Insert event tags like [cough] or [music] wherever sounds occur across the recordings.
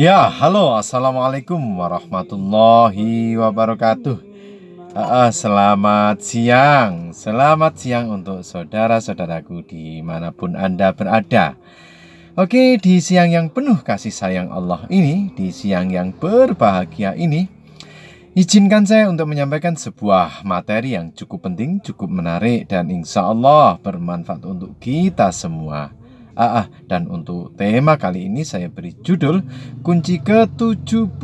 Ya, halo, assalamualaikum warahmatullahi wabarakatuh. Uh, selamat siang, selamat siang untuk saudara-saudaraku dimanapun Anda berada. Oke, di siang yang penuh kasih sayang Allah ini, di siang yang berbahagia ini, Izinkan saya untuk menyampaikan sebuah materi yang cukup penting, cukup menarik, dan insya Allah bermanfaat untuk kita semua. Ah, ah, dan untuk tema kali ini saya beri judul kunci ke-72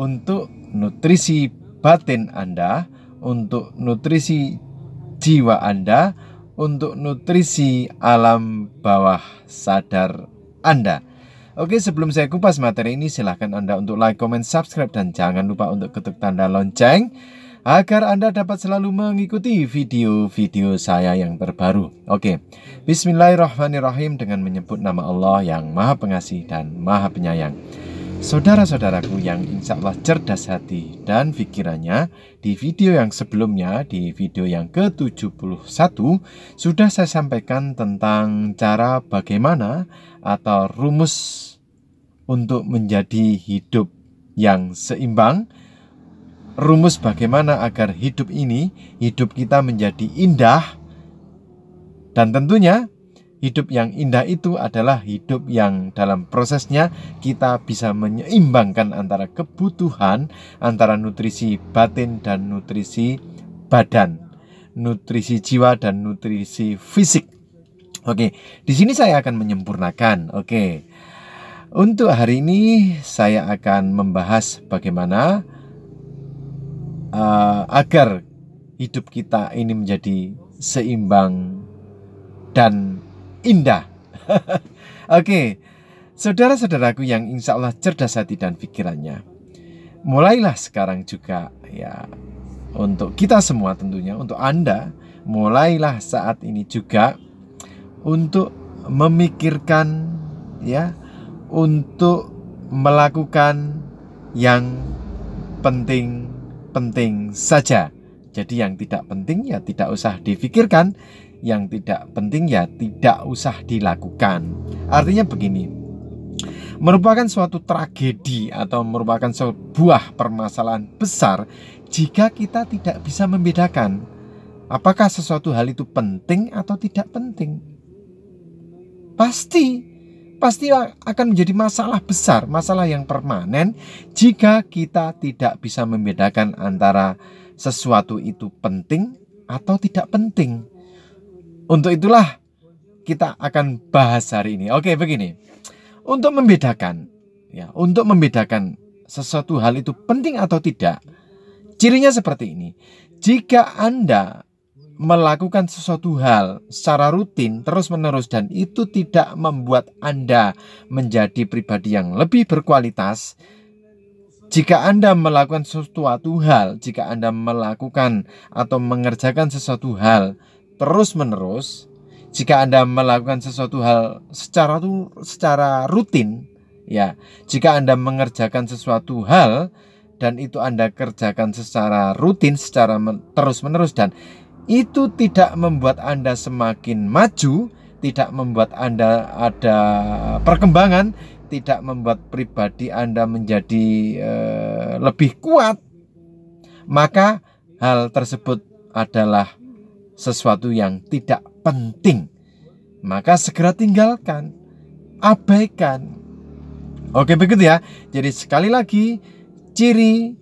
untuk nutrisi batin Anda, untuk nutrisi jiwa Anda, untuk nutrisi alam bawah sadar Anda. Oke, sebelum saya kupas materi ini, silahkan Anda untuk like, comment, subscribe, dan jangan lupa untuk ketuk tanda lonceng agar Anda dapat selalu mengikuti video-video saya yang terbaru. Oke, Bismillahirrahmanirrahim dengan menyebut nama Allah yang Maha Pengasih dan Maha Penyayang. Saudara-saudaraku yang insya Allah cerdas hati dan pikirannya, di video yang sebelumnya, di video yang ke-71, sudah saya sampaikan tentang cara bagaimana atau rumus untuk menjadi hidup yang seimbang, rumus bagaimana agar hidup ini, hidup kita menjadi indah, dan tentunya Hidup yang indah itu adalah hidup yang dalam prosesnya kita bisa menyeimbangkan antara kebutuhan, antara nutrisi batin dan nutrisi badan, nutrisi jiwa dan nutrisi fisik. Oke, di sini saya akan menyempurnakan. Oke. Untuk hari ini saya akan membahas bagaimana uh, agar hidup kita ini menjadi seimbang dan indah. [laughs] Oke, okay. saudara-saudaraku yang insya Allah cerdas hati dan pikirannya, mulailah sekarang juga ya untuk kita semua tentunya, untuk Anda, mulailah saat ini juga untuk memikirkan ya, untuk melakukan yang penting-penting saja. Jadi yang tidak penting ya tidak usah difikirkan, yang tidak penting ya tidak usah dilakukan. Artinya begini, merupakan suatu tragedi atau merupakan sebuah permasalahan besar jika kita tidak bisa membedakan apakah sesuatu hal itu penting atau tidak penting. Pasti pasti akan menjadi masalah besar, masalah yang permanen jika kita tidak bisa membedakan antara sesuatu itu penting atau tidak penting. Untuk itulah kita akan bahas hari ini. Oke, begini. Untuk membedakan ya, untuk membedakan sesuatu hal itu penting atau tidak, cirinya seperti ini. Jika Anda melakukan sesuatu hal secara rutin terus-menerus dan itu tidak membuat Anda menjadi pribadi yang lebih berkualitas, jika Anda melakukan sesuatu hal, jika Anda melakukan atau mengerjakan sesuatu hal terus-menerus, jika Anda melakukan sesuatu hal secara tuh secara rutin, ya. Jika Anda mengerjakan sesuatu hal dan itu Anda kerjakan secara rutin, secara terus-menerus dan itu tidak membuat Anda semakin maju, tidak membuat Anda ada perkembangan, tidak membuat pribadi Anda menjadi e, lebih kuat, maka hal tersebut adalah sesuatu yang tidak penting, maka segera tinggalkan, abaikan. Oke, begitu ya. Jadi, sekali lagi, ciri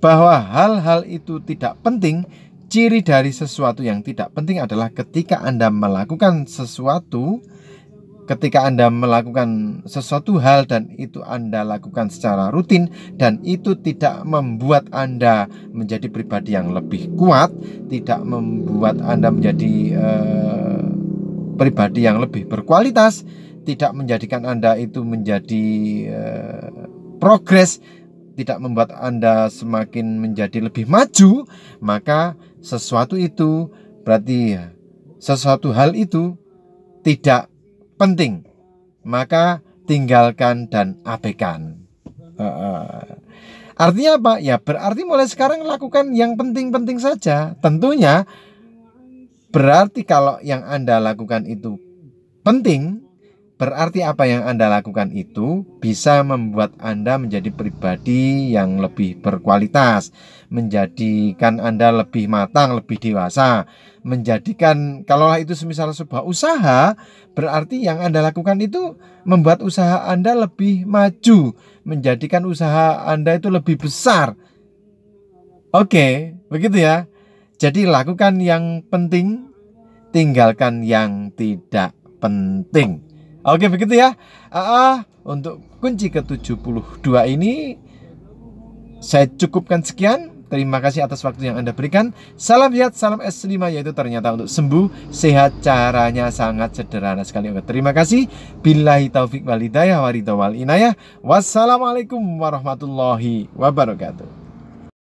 bahwa hal-hal itu tidak penting, ciri dari sesuatu yang tidak penting adalah ketika Anda melakukan sesuatu ketika Anda melakukan sesuatu hal dan itu Anda lakukan secara rutin dan itu tidak membuat Anda menjadi pribadi yang lebih kuat, tidak membuat Anda menjadi eh, pribadi yang lebih berkualitas, tidak menjadikan Anda itu menjadi eh, progres, tidak membuat Anda semakin menjadi lebih maju, maka sesuatu itu berarti sesuatu hal itu tidak penting, maka tinggalkan dan abaikan. artinya apa? Ya berarti mulai sekarang lakukan yang penting-penting saja. Tentunya berarti kalau yang Anda lakukan itu penting, Berarti apa yang Anda lakukan itu bisa membuat Anda menjadi pribadi yang lebih berkualitas, menjadikan Anda lebih matang, lebih dewasa, menjadikan kalau itu semisal sebuah usaha, berarti yang Anda lakukan itu membuat usaha Anda lebih maju, menjadikan usaha Anda itu lebih besar. Oke, begitu ya. Jadi lakukan yang penting, tinggalkan yang tidak penting. Oke begitu ya. Uh, untuk kunci ke-72 ini saya cukupkan sekian. Terima kasih atas waktu yang Anda berikan. Salam sehat, salam S5 yaitu ternyata untuk sembuh sehat caranya sangat sederhana sekali. Oke, terima kasih. Billahi taufik walidayah waridawal inayah. Wassalamualaikum warahmatullahi wabarakatuh.